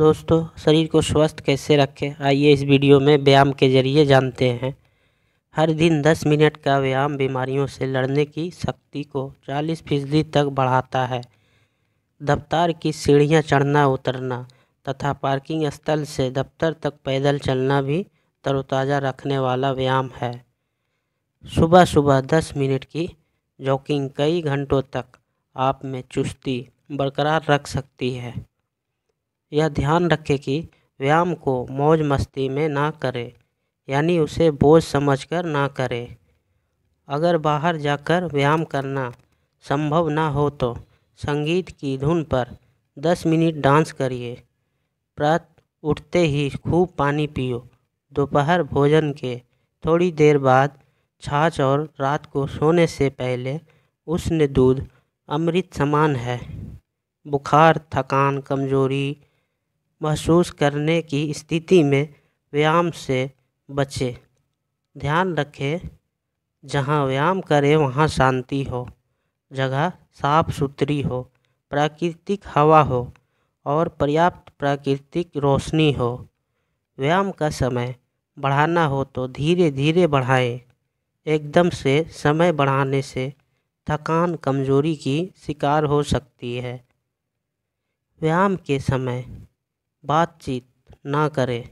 दोस्तों शरीर को स्वस्थ कैसे रखें आइए इस वीडियो में व्यायाम के जरिए जानते हैं हर दिन 10 मिनट का व्यायाम बीमारियों से लड़ने की शक्ति को 40 फीसदी तक बढ़ाता है दफ्तार की सीढ़ियां चढ़ना उतरना तथा पार्किंग स्थल से दफ्तर तक पैदल चलना भी तरोताज़ा रखने वाला व्यायाम है सुबह सुबह दस मिनट की जॉकिंग कई घंटों तक आप में चुस्ती बरकरार रख सकती है यह ध्यान रखें कि व्यायाम को मौज मस्ती में ना करें यानी उसे बोझ समझकर ना करें अगर बाहर जाकर व्यायाम करना संभव ना हो तो संगीत की धुन पर 10 मिनट डांस करिए प्रात उठते ही खूब पानी पियो दोपहर भोजन के थोड़ी देर बाद छाछ और रात को सोने से पहले उसने दूध अमृत समान है बुखार थकान कमजोरी महसूस करने की स्थिति में व्यायाम से बचें ध्यान रखें जहाँ व्यायाम करें वहाँ शांति हो जगह साफ सुथरी हो प्राकृतिक हवा हो और पर्याप्त प्राकृतिक रोशनी हो व्यायाम का समय बढ़ाना हो तो धीरे धीरे बढ़ाएं एकदम से समय बढ़ाने से थकान कमजोरी की शिकार हो सकती है व्यायाम के समय बातचीत ना करें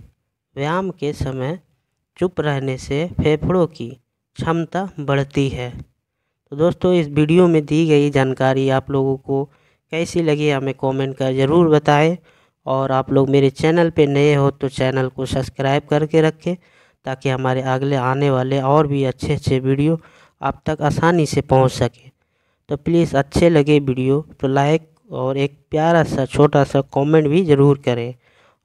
व्यायाम के समय चुप रहने से फेफड़ों की क्षमता बढ़ती है तो दोस्तों इस वीडियो में दी गई जानकारी आप लोगों को कैसी लगी हमें कमेंट कर ज़रूर बताएं और आप लोग मेरे चैनल पे नए हो तो चैनल को सब्सक्राइब करके रखें ताकि हमारे अगले आने वाले और भी अच्छे अच्छे वीडियो आप तक आसानी से पहुंच सके तो प्लीज़ अच्छे लगे वीडियो तो लाइक और एक प्यारा सा छोटा सा कमेंट भी ज़रूर करें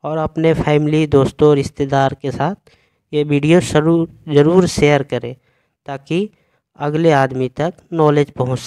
और अपने फैमिली दोस्तों रिश्तेदार के साथ ये वीडियो जरूर ज़रूर शेयर करें ताकि अगले आदमी तक नॉलेज पहुंच सके